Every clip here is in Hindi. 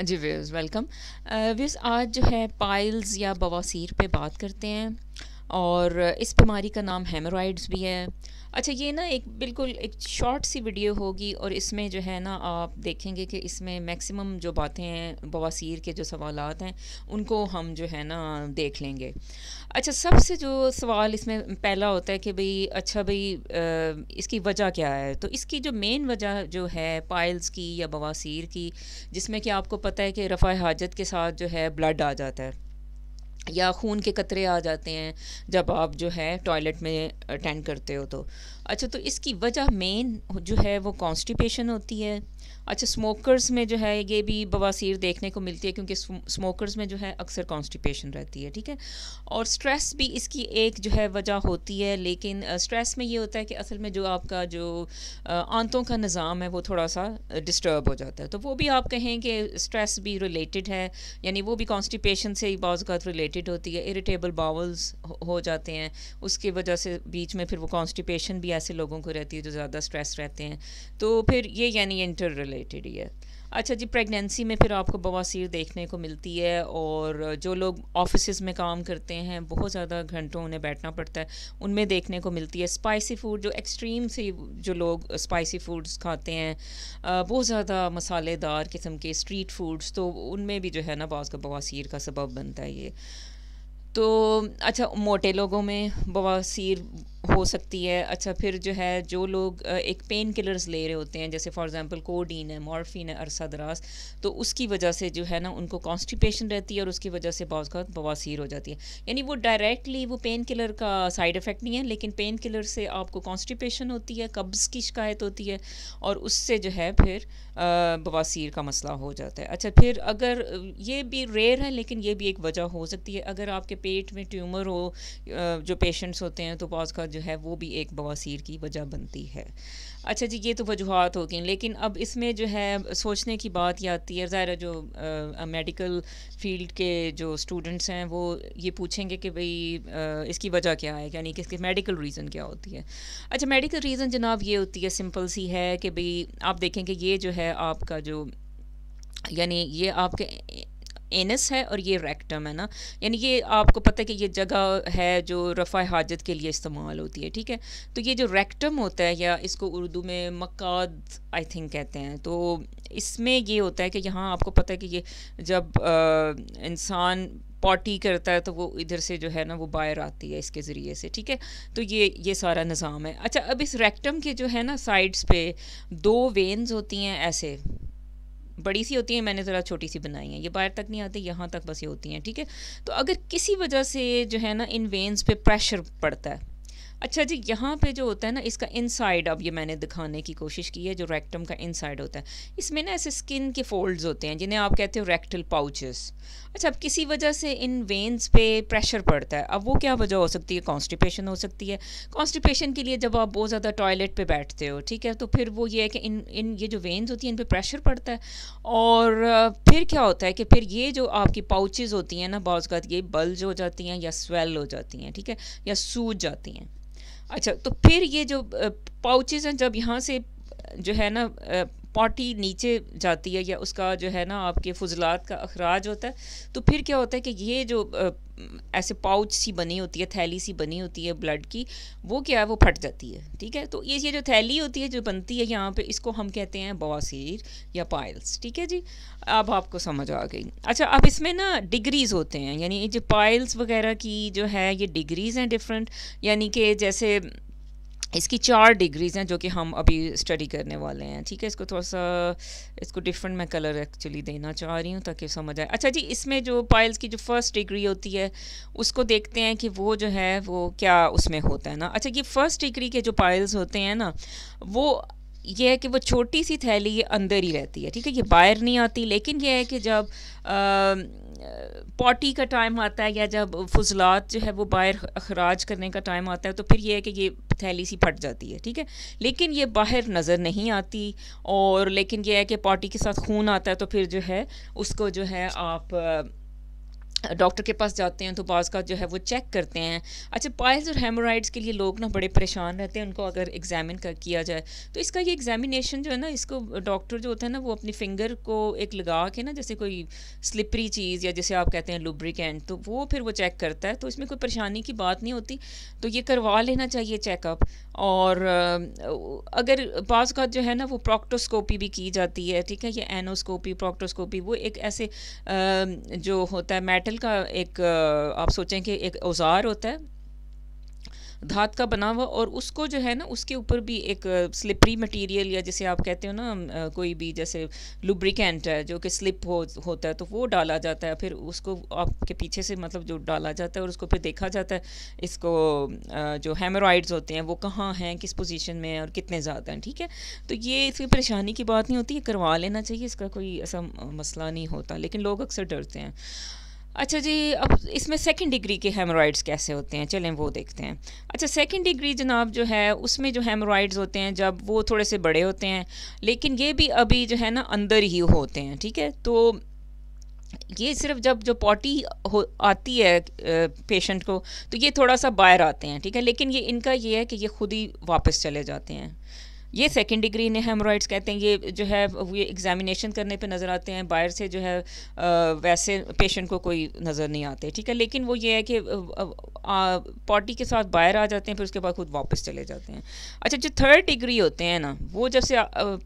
जी व्यूज़ वेलकम व्यूज़ आज जो है पाइल्स या बवासीर पे बात करते हैं और इस बीमारी का नाम हेमोराइड्स भी है अच्छा ये ना एक बिल्कुल एक शॉर्ट सी वीडियो होगी और इसमें जो है ना आप देखेंगे कि इसमें मैक्सिमम जो बातें हैं बवासीर के जो सवाल हैं उनको हम जो है ना देख लेंगे अच्छा सबसे जो सवाल इसमें पहला होता है कि भाई अच्छा भाई इसकी वजह क्या है तो इसकी जो मेन वजह जो है पाइल्स की या बवासीर की जिसमें कि आपको पता है कि रफ़ा हाजत के साथ जो है ब्लड आ जाता है या खून के कतरे आ जाते हैं जब आप जो है टॉयलेट में अटेंड करते हो तो अच्छा तो इसकी वजह मेन जो है वो कॉन्स्टिपेशन होती है अच्छा स्मोकर्स में जो है ये भी बवासीर देखने को मिलती है क्योंकि स्मोकर्स में जो है अक्सर कॉन्स्टिपेशन रहती है ठीक है और स्ट्रेस भी इसकी एक जो है वजह होती है लेकिन स्ट्रेस में ये होता है कि असल में जो आपका जो आंतों का निज़ाम है वो थोड़ा सा डिस्टर्ब हो जाता है तो वो भी आप कहें कि स्ट्रेस भी रिलेटेड है यानी वो भी कॉन्स्टिपेशन से बाज़ात रिलेटेड होती है इरीटेबल बावल्स हो जाते हैं उसकी वजह से बीच में फिर वो कॉन्स्टिपेशन भी ऐसे लोगों को रहती है जो ज़्यादा स्ट्रेस रहते हैं तो फिर ये यानी इंटर नेचर रिलेटेड ही है अच्छा जी प्रेगनेंसी में फिर आपको बवासीर देखने को मिलती है और जो लोग ऑफिस में काम करते हैं बहुत ज़्यादा घंटों उन्हें बैठना पड़ता है उनमें देखने को मिलती है स्पाइसी फूड जो एक्सट्रीम से जो लोग स्पाइसी फूड्स खाते हैं बहुत ज़्यादा मसालेदार किस्म के स्ट्रीट फूड्स तो उनमें भी जो है ना बाज़ का बवासीर का सबब बनता है ये तो अच्छा मोटे लोगों में बवासीर हो सकती है अच्छा फिर जो है जो लोग एक पेन किलर्स ले रहे होते हैं जैसे फॉर एग्जांपल कोडीन है मॉर्फिन है अरसा दराज तो उसकी वजह से जो है ना उनको कॉन्स्टिपेशन रहती है और उसकी वजह से बहुत बहुत बवासीर हो जाती है यानी वो डायरेक्टली वो पेन किलर का साइड इफ़ेक्ट नहीं है लेकिन पेन किलर से आपको कॉन्स्टिपेशन होती है कब्ज़ की शिकायत होती है और उससे जो है फिर बवासीर का मसला हो जाता है अच्छा फिर अगर ये भी रेयर है लेकिन ये भी एक वजह हो सकती है अगर आपके पेट में ट्यूमर हो जो पेशेंट्स होते हैं तो बहुत जो है वो भी एक बवासीर की वजह बनती है अच्छा जी ये तो वजूहत हो गई लेकिन अब इसमें जो है सोचने की बात यह आती है ज़ाहिर जो आ, मेडिकल फील्ड के जो स्टूडेंट्स हैं वो ये पूछेंगे कि भई इसकी वजह क्या है यानी कि इसके मेडिकल रीज़न क्या होती है अच्छा मेडिकल रीज़न जनाब ये होती है सिंपल सी है कि भाई आप देखेंगे ये जो है आपका जो यानी ये आपके एनस है और ये रेक्टम है ना यानी ये आपको पता है कि ये जगह है जो रफ़ा हाजत के लिए इस्तेमाल होती है ठीक है तो ये जो रेक्टम होता है या इसको उर्दू में मकाद आई थिंक कहते हैं तो इसमें ये होता है कि यहाँ आपको पता है कि ये जब इंसान पॉटी करता है तो वो इधर से जो है ना वो बाहर आती है इसके ज़रिए से ठीक है तो ये ये सारा निज़ाम है अच्छा अब इस रेक्टम के जो है ना साइड्स पे दो वेन्स होती हैं ऐसे बड़ी सी होती हैं मैंने ज़रा छोटी सी बनाई है ये बाहर तक नहीं आती यहाँ तक बस ये होती हैं ठीक है तो अगर किसी वजह से जो है ना इन वेंस पे प्रेशर पड़ता है अच्छा जी यहाँ पे जो होता है ना इसका इनसाइड अब ये मैंने दिखाने की कोशिश की है जो रेक्टम का इनसाइड होता है इसमें ना ऐसे स्किन के फोल्ड्स होते हैं जिन्हें आप कहते हो रेक्टल पाउचेस अच्छा अब किसी वजह से इन वेंस पे प्रेशर पड़ता है अब वो क्या वजह हो सकती है कॉन्स्टिपेशन हो सकती है कॉन्स्टिपेशन के लिए जब आप बहुत ज़्यादा टॉयलेट पर बैठते हो ठीक है तो फिर वो ये है कि इन इन ये जो वेंस होती हैं इन पर प्रेशर पड़ता है और फिर क्या होता है कि फिर ये जो आपकी पाउचेज़ होती हैं ना बाज़ ये बल्ज हो जाती हैं या स्वेल हो जाती हैं ठीक है या सूज जाती हैं अच्छा तो फिर ये जो पाउचेज हैं जब यहाँ से जो है ना पार्टी नीचे जाती है या उसका जो है ना आपके फजलात का अखराज होता है तो फिर क्या होता है कि ये जो ऐसे पाउच सी बनी होती है थैली सी बनी होती है ब्लड की वो क्या है वो फट जाती है ठीक है तो ये ये जो थैली होती है जो बनती है यहाँ पे इसको हम कहते हैं बवासीर या पाइल्स ठीक है जी अब आपको समझ आ गई अच्छा अब इसमें ना डिग्रीज़ होते हैं यानी जो पाइल्स वगैरह की जो है ये डिग्रीज़ हैं डिफरेंट यानी कि जैसे इसकी चार डिग्रीज़ हैं जो कि हम अभी स्टडी करने वाले हैं ठीक है इसको थोड़ा सा इसको डिफरेंट मैं कलर एक्चुअली देना चाह रही हूँ ताकि समझ आए अच्छा जी इसमें जो पाइल्स की जो फर्स्ट डिग्री होती है उसको देखते हैं कि वो जो है वो क्या उसमें होता है ना अच्छा ये फर्स्ट डिग्री के जो पाइल्स होते हैं ना वो ये है कि वो छोटी सी थैली ये अंदर ही रहती है ठीक है ये बाहर नहीं आती लेकिन यह है कि जब पॉटी का टाइम आता है या जब फजलात जो है वो बाहर अखराज करने का टाइम आता है तो फिर ये है कि ये थैली सी फट जाती है ठीक है लेकिन ये बाहर नज़र नहीं आती और लेकिन ये है कि पार्टी के साथ खून आता है तो फिर जो है उसको जो है आप डॉक्टर के पास जाते हैं तो बाज़ का जो है वो चेक करते हैं अच्छा पाइल्स और हेमोराइड्स के लिए लोग ना बड़े परेशान रहते हैं उनको अगर एग्जामिन कर किया जाए तो इसका ये एग्जामिनेशन जो है ना इसको डॉक्टर जो होता है ना वो अपनी फिंगर को एक लगा के ना जैसे कोई स्लिपरी चीज़ या जैसे आप कहते हैं लुब्रिकेंट तो वो फिर वो चेक करता है तो इसमें कोई परेशानी की बात नहीं होती तो ये करवा लेना चाहिए चेकअप और अगर बाज़ का जो है ना वो प्रोक्टोस्कोपी भी की जाती है ठीक है ये एनोस्कोपी प्रोक्टोस्कोपी वो एक ऐसे जो होता है मेटल पेंसिल का एक आप सोचें कि एक औजार होता है धात का बना हुआ और उसको जो है ना उसके ऊपर भी एक स्लिपरी मटेरियल या जैसे आप कहते हो ना कोई भी जैसे लुब्रिकेंट है जो कि स्लिप हो होता है तो वो डाला जाता है फिर उसको आपके पीछे से मतलब जो डाला जाता है और उसको फिर देखा जाता है इसको जो हेमोराइड्स होते हैं वो कहाँ हैं किस पोजीशन में और कितने ज़्यादा हैं ठीक है तो ये इसकी परेशानी की बात नहीं होती करवा लेना चाहिए इसका कोई ऐसा मसला नहीं होता लेकिन लोग अक्सर डरते हैं अच्छा जी अब इसमें सेकंड डिग्री के हेमरॉइड्स कैसे होते हैं चलें वो देखते हैं अच्छा सेकंड डिग्री जनाब जो है उसमें जो हेमरॉइड्स होते हैं जब वो थोड़े से बड़े होते हैं लेकिन ये भी अभी जो है ना अंदर ही होते हैं ठीक है तो ये सिर्फ जब जो पॉटी हो आती है पेशेंट को तो ये थोड़ा सा बाहर आते हैं ठीक है लेकिन ये इनका ये है कि ये खुद ही वापस चले जाते हैं ये सेकेंड डिग्री इन्हें हेमरॉइड्स कहते हैं ये जो है ये एग्जामिनेशन करने पे नज़र आते हैं बाहर से जो है वैसे पेशेंट को कोई नज़र नहीं आते ठीक है लेकिन वो ये है कि पॉटी के साथ बाहर आ जाते हैं फिर उसके बाद खुद वापस चले जाते हैं अच्छा जो थर्ड डिग्री होते हैं ना वो जब से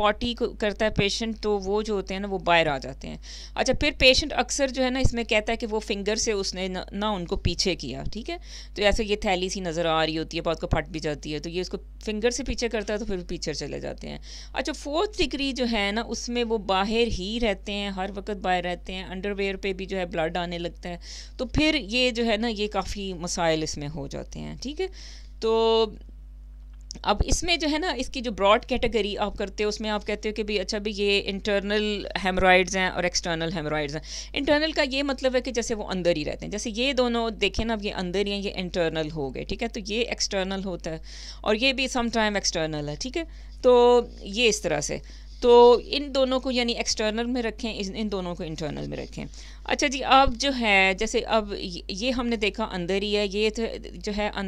पॉटी करता है पेशेंट तो वो जो होते हैं ना वो बाहर आ जाते हैं अच्छा फिर पेशेंट अक्सर जो है ना इसमें कहता है कि वो फिंगर से उसने ना उनको पीछे किया ठीक है तो ऐसे ये थैली सी नज़र आ रही होती है बहुत को फट भी जाती है तो ये उसको फिंगर से पीछे करता है तो फिर पीछे नेचर चले जाते हैं अच्छा फोर्थ डिग्री जो है ना उसमें वो बाहर ही रहते हैं हर वक्त बाहर रहते हैं अंडरवेयर पे भी जो है ब्लड आने लगता है तो फिर ये जो है ना ये काफ़ी मसाइल इसमें हो जाते हैं ठीक है तो अब इसमें जो है ना इसकी जो ब्रॉड कैटेगरी आप करते हो उसमें आप कहते हो कि भाई अच्छा भाई ये इंटरनल हेमरॉइड्स हैं और एक्सटर्नल हेमरॉइड्स हैं इंटरनल का ये मतलब है कि जैसे वो अंदर ही रहते हैं जैसे ये दोनों देखें ना अब ये अंदर ही हैं ये इंटरनल हो गए ठीक है तो ये एक्सटर्नल होता है और ये भी सम टाइम एक्सटर्नल है ठीक है तो ये इस तरह से तो इन दोनों को यानी एक्सटर्नल में रखें इन दोनों को इंटरनल में रखें अच्छा जी अब जो है जैसे अब ये हमने देखा अंदर ही है ये तो जो है अं,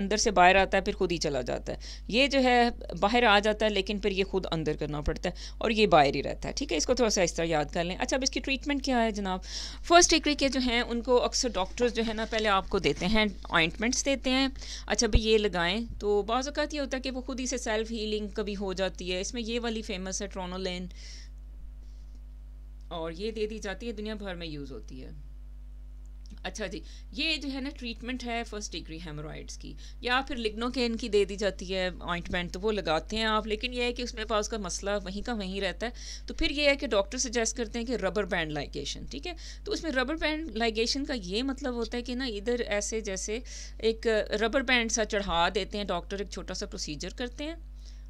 अंदर से बाहर आता है फिर खुद ही चला जाता है ये जो है बाहर आ जाता है लेकिन फिर ये खुद अंदर करना पड़ता है और ये बाहर ही रहता है ठीक है इसको थोड़ा सा इस तरह याद कर लें अच्छा अब इसकी ट्रीटमेंट क्या है जनाब फर्स्ट डिग्री के जो हैं उनको अक्सर डॉक्टर्स जो है ना पहले आपको देते हैं अइंटमेंट्स देते हैं अच्छा भाई ये लगाएँ तो बाज़ात ये होता है कि वो खुद ही से सेल्फ हीलिंग कभी हो जाती है इसमें ये वाली फेमस है ट्रोनोलिन और ये दे दी जाती है दुनिया भर में यूज़ होती है अच्छा जी ये जो है ना ट्रीटमेंट है फर्स्ट डिग्री हेमोराइड्स की या फिर लिग्नो के इनकी दे दी जाती है ऑइंटमेंट तो वो लगाते हैं आप लेकिन ये है कि उसमें पास का मसला वहीं का वहीं रहता है तो फिर ये है कि डॉक्टर सजेस्ट करते हैं कि रबर बैंड लाइगेशन ठीक है तो उसमें रबर बैंड लाइगेशन का ये मतलब होता है कि ना इधर ऐसे जैसे एक रबर बैंड सा चढ़ा देते हैं डॉक्टर एक छोटा सा प्रोसीजर करते हैं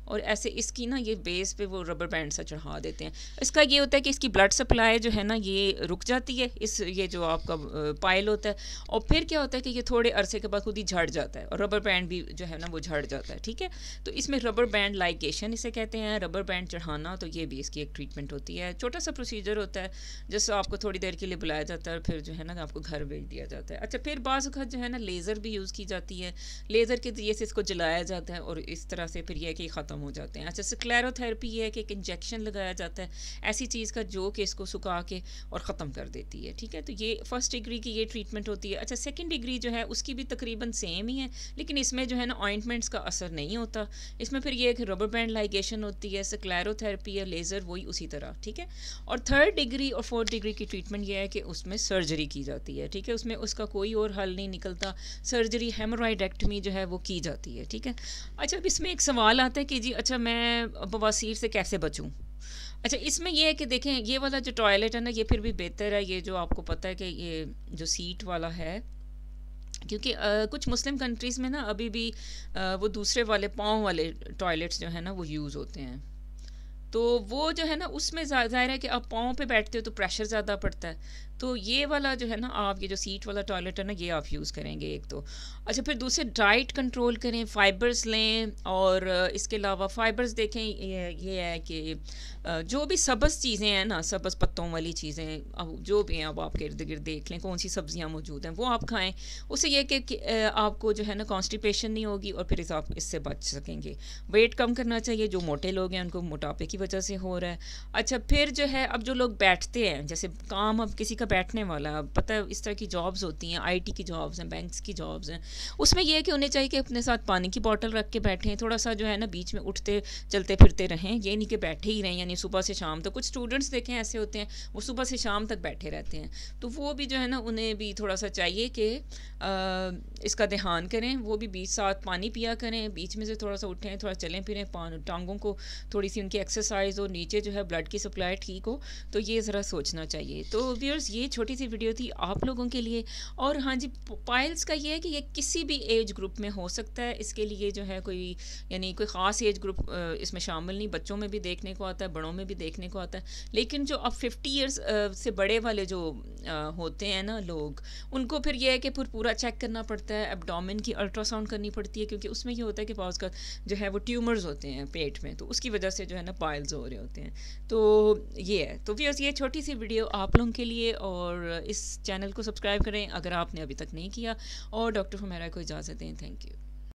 और ऐसे इसकी ना ये बेस पे वो रबर बैंड सा चढ़ा देते हैं इसका ये होता है कि इसकी ब्लड सप्लाई जो है ना ये रुक जाती है इस ये जो आपका पायल होता है और फिर क्या होता है कि ये थोड़े अरसे के बाद खुद ही झड़ जाता है और रबर बैंड भी जो है ना वो झड़ जाता है ठीक है तो इसमें रबर बैंड लाइकेशन इसे कहते हैं रबर बैंड चढ़ाना तो ये भी इसकी एक ट्रीटमेंट होती है छोटा सा प्रोसीजर होता है जिससे आपको थोड़ी देर के लिए बुलाया जाता है और फिर जो है ना आपको घर भेज दिया जाता है अच्छा फिर बाज़ जो है ना लेज़र भी यूज़ की जाती है लेज़र के ज़रिए से इसको जलाया जाता है और इस तरह से फिर यह कि ख़त्म ख़त्म हो जाते हैं अच्छा स्क्लेरोथेरेपी ये है कि एक इंजेक्शन लगाया जाता है ऐसी चीज़ का जो कि इसको सुखा के और ख़त्म कर देती है ठीक है तो ये फर्स्ट डिग्री की ये ट्रीटमेंट होती है अच्छा सेकेंड डिग्री जो है उसकी भी तकरीबन सेम ही है लेकिन इसमें जो है ना ऑइंटमेंट्स का असर नहीं होता इसमें फिर ये एक रबर बैंड लाइगेशन होती है स्क्लेरोथेरेपी या लेज़र वही उसी तरह ठीक है और थर्ड डिग्री और फोर्थ डिग्री की ट्रीटमेंट ये है कि उसमें सर्जरी की जाती है ठीक है उसमें उसका कोई और हल नहीं निकलता सर्जरी हेमोराइडेक्टमी जो है वो की जाती है ठीक है अच्छा अब इसमें एक सवाल आता है कि जी अच्छा मैं बवासीर से कैसे बचूँ अच्छा इसमें यह है कि देखें ये वाला जो टॉयलेट है ना ये फिर भी बेहतर है ये जो आपको पता है कि ये जो सीट वाला है क्योंकि आ, कुछ मुस्लिम कंट्रीज़ में ना अभी भी आ, वो दूसरे वाले पाँव वाले टॉयलेट्स जो है ना वो यूज़ होते हैं तो वो जो है ना उसमें जाहिर है कि आप पाँव पे बैठते हो तो प्रेशर ज़्यादा पड़ता है तो ये वाला जो है ना आप ये जो सीट वाला टॉयलेट है ना ये आप यूज़ करेंगे एक तो अच्छा फिर दूसरे डाइट कंट्रोल करें फाइबर्स लें और इसके अलावा फाइबर्स देखें ये, ये है कि जो भी सब्ज़ चीज़ें हैं ना सब्ज़ पत्तों वाली चीज़ें अब जो भी हैं अब आप इर्द गिर्द देख लें कौन सी सब्ज़ियाँ मौजूद हैं वो आप खाएँ उससे यह कि, कि आपको जो है ना कॉन्स्टिपेशन नहीं होगी और फिर आप इससे बच सकेंगे वेट कम करना चाहिए जो मोटे लोग हैं उनको मोटापे की वजह से हो रहा है अच्छा फिर जो है अब जो लोग बैठते हैं जैसे काम अब किसी का का बैठने वाला पता है इस तरह की जॉब्स होती हैं आईटी की जॉब्स हैं बैंक्स की जॉब्स हैं उसमें यह है कि उन्हें चाहिए कि अपने साथ पानी की बॉटल रख के बैठें थोड़ा सा जो है ना बीच में उठते चलते फिरते रहें ये नहीं कि बैठे ही रहें यानी सुबह से शाम तक कुछ स्टूडेंट्स देखें ऐसे होते हैं वो सुबह से शाम तक बैठे रहते हैं तो वो भी जो है ना उन्हें भी थोड़ा सा चाहिए कि इसका ध्यान करें वो भी बीच साथ पानी पिया करें बीच में से थोड़ा सा उठें थोड़ा चलें फिरें पान टांगों को थोड़ी सी उनकी एक्सरसाइज और नीचे जो है ब्लड की सप्लाई ठीक हो तो ये ज़रा सोचना चाहिए तो व्यूअर्स ये छोटी सी वीडियो थी आप लोगों के लिए और हाँ जी पायल्स का ये है कि ये किसी भी एज ग्रुप में हो सकता है इसके लिए जो है कोई यानी कोई ख़ास एज ग्रुप इसमें शामिल नहीं बच्चों में भी देखने को आता है बड़ों में भी देखने को आता है लेकिन जो अब फिफ्टी ईयर्स से बड़े वाले जो होते हैं ना लोग उनको फिर यह है कि फिर पूरा चेक करना पड़ता है एबडामिन की अल्ट्रासाउंड करनी पड़ती है क्योंकि उसमें ये होता है कि पाउस का जो है वो ट्यूमर्स होते हैं पेट में तो उसकी वजह से जो है ना पायल्स हो रहे होते हैं तो ये है तो फिर ये छोटी सी वीडियो आप लोगों के लिए और इस चैनल को सब्सक्राइब करें अगर आपने अभी तक नहीं किया और डॉक्टर हमारा को इजाज़त दें थैंक यू